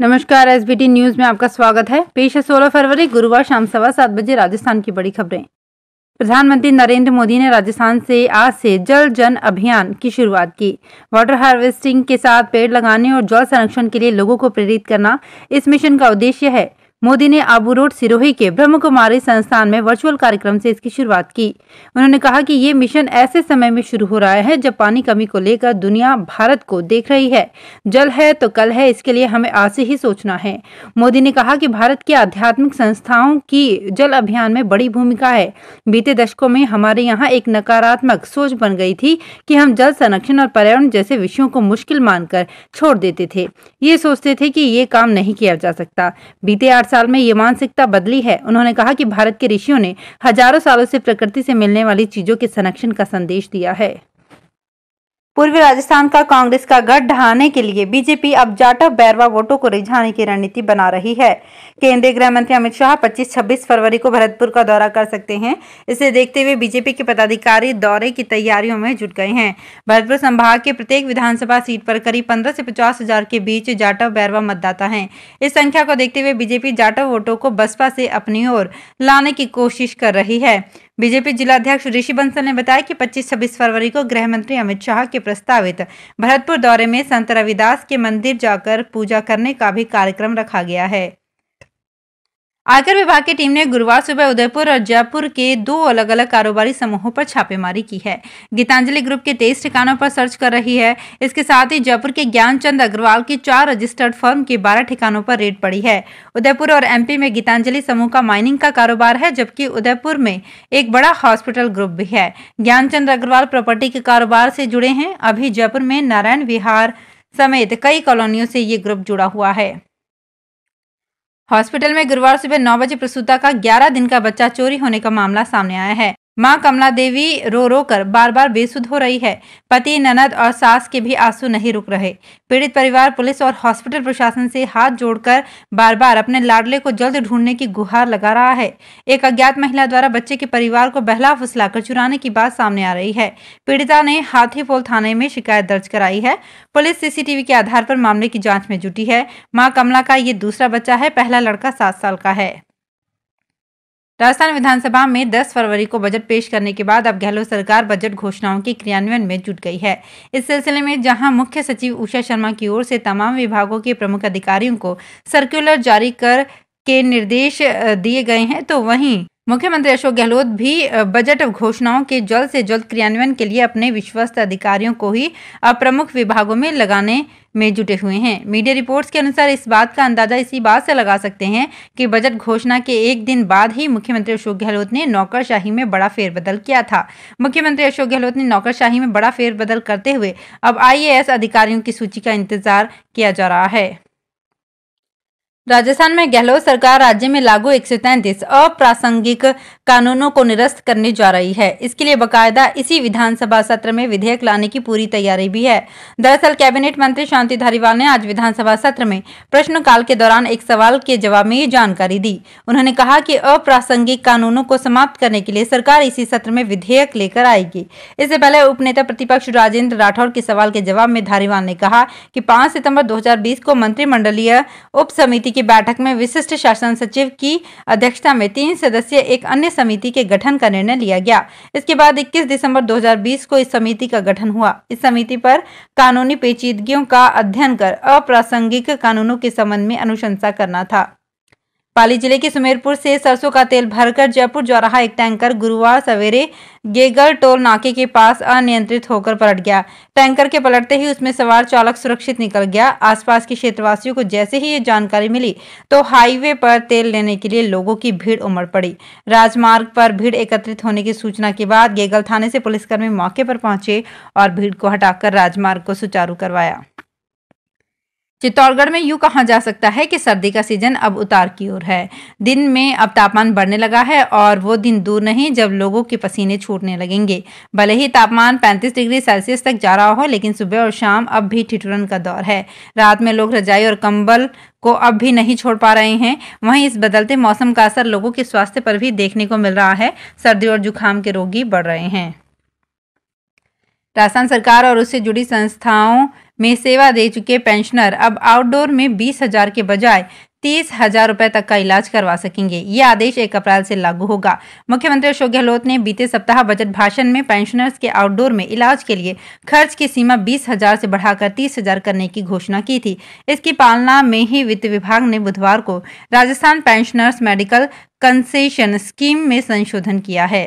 नमस्कार S news में आपका स्वागत है पेश है सोलह फरवरी गुरुवार शाम सवा सात बजे राजस्थान की बड़ी खबरें प्रधानमंत्री नरेंद्र मोदी ने राजस्थान से आज से जल जन अभियान की शुरुआत की वाटर हार्वेस्टिंग के साथ पेड़ लगाने और जल संरक्षण के लिए लोगों को प्रेरित करना इस मिशन का उद्देश्य है मोदी ने आबू रोड सिरोही के ब्रह्म कुमारी संस्थान में वर्चुअल कार्यक्रम से इसकी शुरुआत की उन्होंने कहा कि ये मिशन ऐसे समय में शुरू हो रहा है जब पानी कमी को लेकर दुनिया भारत को देख रही है जल है तो कल है इसके लिए हमें आज से ही सोचना है मोदी ने कहा कि भारत की आध्यात्मिक संस्थाओं की जल अभियान में बड़ी भूमिका है बीते दशकों में हमारे यहाँ एक नकारात्मक सोच बन गई थी कि हम जल संरक्षण और पर्यावरण जैसे विषयों को मुश्किल मानकर छोड़ देते थे ये सोचते थे कि ये काम नहीं किया जा सकता बीते आठ साल में ये मानसिकता बदली है उन्होंने कहा कि भारत के ऋषियों ने हजारों सालों से प्रकृति से मिलने वाली चीजों के संरक्षण का संदेश दिया है पूर्वी राजस्थान का कांग्रेस का गढ़ ढहाने के लिए बीजेपी अब जाटव बैरवा वोटों को रिझाने की रणनीति बना रही है केंद्रीय गृह मंत्री अमित शाह 25-26 फरवरी को भरतपुर का दौरा कर सकते हैं इसे देखते हुए बीजेपी के पदाधिकारी दौरे की तैयारियों में जुट गए हैं भरतपुर संभाग के प्रत्येक विधानसभा सीट पर करीब पंद्रह से पचास हजार के बीच जाटव बैरवा मतदाता है इस संख्या को देखते हुए बीजेपी जाटव वोटों को बसपा से अपनी ओर लाने की कोशिश कर रही है बीजेपी जिलाध्यक्ष ऋषि बंसल ने बताया कि 25 छब्बीस फरवरी को गृह मंत्री अमित शाह के प्रस्तावित भरतपुर दौरे में संत रविदास के मंदिर जाकर पूजा करने का भी कार्यक्रम रखा गया है आयकर विभाग की टीम ने गुरुवार सुबह उदयपुर और जयपुर के दो अलग अलग कारोबारी समूहों पर छापेमारी की है गीतांजलि ग्रुप के तेईस ठिकानों पर सर्च कर रही है इसके साथ ही जयपुर के ज्ञानचंद अग्रवाल की चार रजिस्टर्ड फर्म के बारह ठिकानों पर रेड पड़ी है उदयपुर और एमपी में गीतांजलि समूह का माइनिंग का कारोबार है जबकि उदयपुर में एक बड़ा हॉस्पिटल ग्रुप भी है ज्ञानचंद अग्रवाल प्रॉपर्टी के कारोबार से जुड़े हैं अभी जयपुर में नारायण विहार समेत कई कॉलोनियों से ये ग्रुप जुड़ा हुआ है हॉस्पिटल में गुरुवार सुबह नौ बजे प्रसूता का ग्यारह दिन का बच्चा चोरी होने का मामला सामने आया है माँ कमला देवी रो रो कर बार बार बेसुध हो रही है पति ननद और सास के भी आंसू नहीं रुक रहे पीड़ित परिवार पुलिस और हॉस्पिटल प्रशासन से हाथ जोड़कर बार बार अपने लाडले को जल्द ढूंढने की गुहार लगा रहा है एक अज्ञात महिला द्वारा बच्चे के परिवार को बहला फुसला कर चुराने की बात सामने आ रही है पीड़िता ने हाथीपोल थाने में शिकायत दर्ज कराई है पुलिस सीसीटीवी के आधार पर मामले की जाँच में जुटी है माँ कमला का ये दूसरा बच्चा है पहला लड़का सात साल का है राजस्थान विधानसभा में 10 फरवरी को बजट पेश करने के बाद अब गहलोत सरकार बजट घोषणाओं के क्रियान्वयन में जुट गई है इस सिलसिले में जहां मुख्य सचिव उषा शर्मा की ओर से तमाम विभागों के प्रमुख अधिकारियों को सर्कुलर जारी कर के निर्देश दिए गए हैं तो वहीं मुख्यमंत्री अशोक गहलोत भी बजट घोषणाओं के जल्द से जल्द क्रियान्वयन के लिए अपने विश्वस्त अधिकारियों को ही प्रमुख विभागों में लगाने में जुटे हुए हैं मीडिया रिपोर्ट्स के अनुसार इस बात का अंदाजा इसी बात से लगा सकते हैं कि बजट घोषणा के एक दिन बाद ही मुख्यमंत्री अशोक गहलोत ने नौकरशाही में बड़ा फेरबदल किया था मुख्यमंत्री अशोक गहलोत ने नौकरशाही में बड़ा फेरबदल करते हुए अब आई अधिकारियों की सूची का इंतजार किया जा रहा है राजस्थान में गहलोत सरकार राज्य में लागू एक अप्रासंगिक कानूनों को निरस्त करने जा रही है इसके लिए बकायदा इसी विधानसभा सत्र में विधेयक लाने की पूरी तैयारी भी है दरअसल कैबिनेट मंत्री शांति धारीवाल ने आज विधानसभा सत्र में प्रश्नकाल के दौरान एक सवाल के जवाब में ये जानकारी दी उन्होंने कहा कि अप्रासंगिक कानूनों को समाप्त करने के लिए सरकार इसी सत्र में विधेयक लेकर आएगी इससे पहले उपनेता प्रतिपक्ष राजेंद्र राठौर के सवाल के जवाब में धारीवाल ने कहा की पांच सितम्बर दो को मंत्रिमंडलीय उप समिति की बैठक में विशिष्ट शासन सचिव की अध्यक्षता में तीन सदस्य एक अन्य समिति के गठन का निर्णय लिया गया इसके बाद 21 दिसंबर 2020 को इस समिति का गठन हुआ इस समिति पर कानूनी पेचीदगियों का अध्ययन कर अप्रासंगिक कानूनों के संबंध में अनुशंसा करना था पाली जिले के सुमेरपुर से सरसों का तेल भरकर जयपुर जा रहा एक टैंकर गुरुवार सवेरे गेगर टोल नाके के पास अनियंत्रित होकर पलट गया टैंकर के पलटते ही उसमें सवार चालक सुरक्षित निकल गया आसपास के क्षेत्रवासियों को जैसे ही ये जानकारी मिली तो हाईवे पर तेल लेने के लिए लोगों की भीड़ उमड़ पड़ी राजमार्ग पर भीड़ एकत्रित होने की सूचना के बाद गेगल थाने से पुलिसकर्मी मौके पर पहुंचे और भीड़ को हटाकर राजमार्ग को सुचारू करवाया चित्तौड़गढ़ में यूँ कहा जा सकता है कि सर्दी का सीजन अब उतार की ओर है दिन में अब तापमान बढ़ने लगा है और वो दिन दूर नहीं जब लोगों के पसीने छूटने लगेंगे भले ही तापमान 35 डिग्री सेल्सियस तक जा रहा हो लेकिन सुबह और शाम अब भी ठिठुरन का दौर है रात में लोग रजाई और कंबल को अब भी नहीं छोड़ पा रहे हैं वहीं इस बदलते मौसम का असर लोगों के स्वास्थ्य पर भी देखने को मिल रहा है सर्दी और जुकाम के रोगी बढ़ रहे हैं राजस्थान सरकार और उससे जुड़ी संस्थाओं में सेवा दे चुके पेंशनर अब आउटडोर में बीस हजार के बजाय तीस हजार रुपए तक का इलाज करवा सकेंगे ये आदेश एक अप्रैल से लागू होगा मुख्यमंत्री अशोक गहलोत ने बीते सप्ताह बजट भाषण में पेंशनर्स के आउटडोर में इलाज के लिए खर्च की सीमा बीस हजार से बढ़ाकर तीस हजार करने की घोषणा की थी इसकी पालना में ही वित्त विभाग ने बुधवार को Rajasthan pensioners medical concession scheme में संशोधन किया है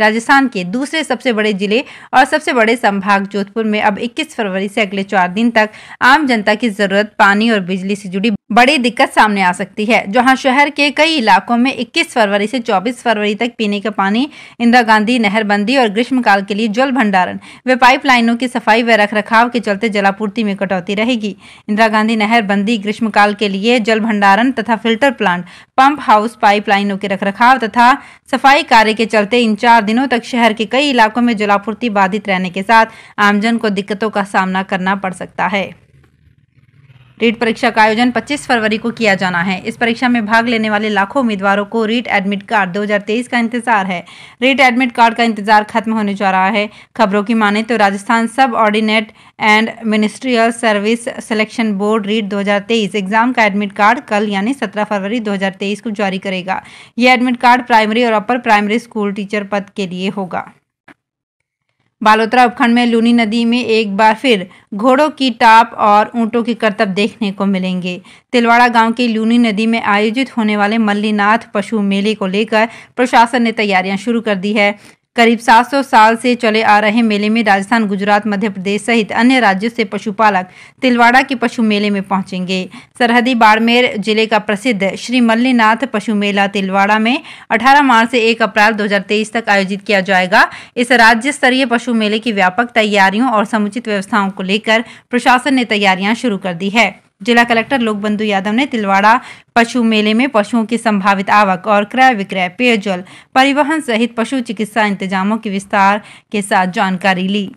राजस्थान के दूसरे सबसे बड़े जिले और सबसे बड़े संभाग जोधपुर में अब 21 फरवरी से अगले चार दिन तक आम जनता की जरूरत पानी और बिजली से जुड़ी बड़ी दिक्कत सामने आ सकती है जहां शहर के कई इलाकों में 21 फरवरी से 24 फरवरी तक पीने का पानी इंदिरा गांधी नहरबंदी और ग्रीष्मकाल के लिए जल भंडारण व पाइप की सफाई व रख के चलते जलापूर्ति में कटौती रहेगी इंदिरा गांधी नहरबंदी ग्रीष्मकाल के लिए जल भंडारण तथा फिल्टर प्लांट पंप हाउस पाइपलाइनों के रख तथा सफाई कार्य के चलते इन चार दिनों तक शहर के कई इलाकों में जलापूर्ति बाधित रहने के साथ आमजन को दिक्कतों का सामना करना पड़ सकता है रीट परीक्षा का आयोजन 25 फरवरी को किया जाना है इस परीक्षा में भाग लेने वाले लाखों उम्मीदवारों को रीट एडमिट कार्ड 2023 का इंतजार है रीट एडमिट कार्ड का इंतजार खत्म होने जा रहा है खबरों की माने तो Rajasthan subordinate and ministerial service selection board REET 2023 exam का एडमिट कार्ड कल यानी 17 फरवरी 2023 को जारी करेगा यह एडमिट कार्ड प्राइमरी और अपर प्राइमरी स्कूल टीचर पद के लिए होगा बालोतरा उपखंड में लूनी नदी में एक बार फिर घोड़ों की टाप और ऊँटों की करतब देखने को मिलेंगे तिलवाड़ा गांव की लूनी नदी में आयोजित होने वाले मल्लीनाथ पशु मेले को लेकर प्रशासन ने तैयारियां शुरू कर दी है करीब 700 साल से चले आ रहे मेले में राजस्थान गुजरात मध्य प्रदेश सहित अन्य राज्यों से पशुपालक तिलवाड़ा के पशु मेले में पहुंचेंगे सरहदी बाड़मेर जिले का प्रसिद्ध श्री मल्लीनाथ पशु मेला तिलवाड़ा में 18 मार्च से 1 अप्रैल 2023 तक आयोजित किया जाएगा इस राज्य स्तरीय पशु मेले की व्यापक तैयारियों और समुचित व्यवस्थाओं को लेकर प्रशासन ने तैयारियां शुरू कर दी है जिला कलेक्टर लोकबंधु यादव ने तिलवाड़ा पशु मेले में पशुओं की संभावित आवक और क्रय विक्रय पेयजल परिवहन सहित पशु चिकित्सा इंतजामों की विस्तार के साथ जानकारी ली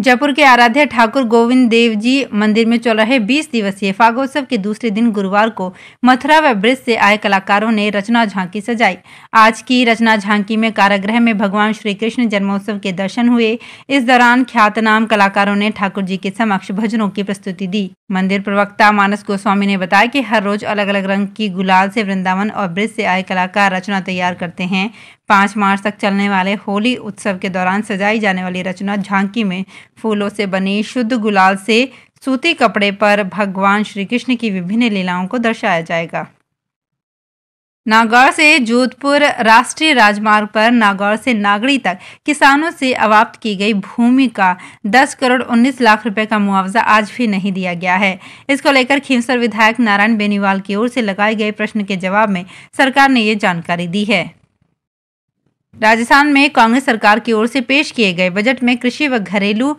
जयपुर के आराध्य ठाकुर गोविंद देव जी मंदिर में चल रहे 20 दिवसीय फागोत्सव के दूसरे दिन गुरुवार को मथुरा व ब्रिज से आए कलाकारों ने रचना झांकी सजाई आज की रचना झांकी में कारागृह में भगवान श्री कृष्ण जन्मोत्सव के दर्शन हुए इस दौरान ख्यातनाम कलाकारों ने ठाकुर जी के समक्ष भजनों की प्रस्तुति दी मंदिर प्रवक्ता मानस गोस्वामी ने बताया की हर रोज अलग अलग रंग की गुलाल से वृंदावन और ब्रिज से आए कलाकार रचना तैयार करते हैं पाँच मार्च तक चलने वाले होली उत्सव के दौरान सजाई जाने वाली रचना झांकी में फूलों से बनी शुद्ध गुलाल से सूती कपड़े पर भगवान श्री कृष्ण की विभिन्न लीलाओं को दर्शाया जाएगा नागौर से जोधपुर राष्ट्रीय राजमार्ग पर नागौर से नागड़ी तक किसानों से अवाप्त की गई भूमि का 10 करोड़ 19 लाख रुपए का मुआवजा आज भी नहीं दिया गया है इसको लेकर खिमसर विधायक नारायण बेनीवाल की ओर से लगाए गए प्रश्न के जवाब में सरकार ने ये जानकारी दी है राजस्थान में कांग्रेस सरकार की ओर से पेश किए गए बजट में कृषि व घरेलू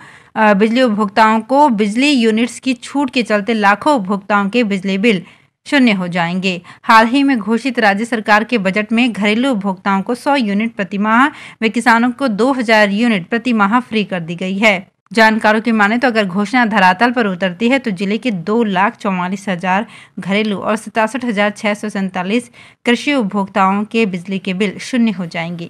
बिजली उपभोक्ताओं को बिजली यूनिट्स की छूट के चलते लाखों उपभोक्ताओं के बिजली बिल शून्य हो जाएंगे हाल ही में घोषित राज्य सरकार के बजट में घरेलू उपभोक्ताओं को 100 यूनिट प्रति माह व किसानों को 2000 यूनिट प्रति माह फ्री कर दी गई है जानकारों की माने तो अगर घोषणा धरातल पर उतरती है तो जिले के दो लाख चौवालीस हजार घरेलू और सतासठ हजार छह सौ सैंतालीस कृषि उपभोक्ताओं के बिजली के बिल शून्य हो जाएंगे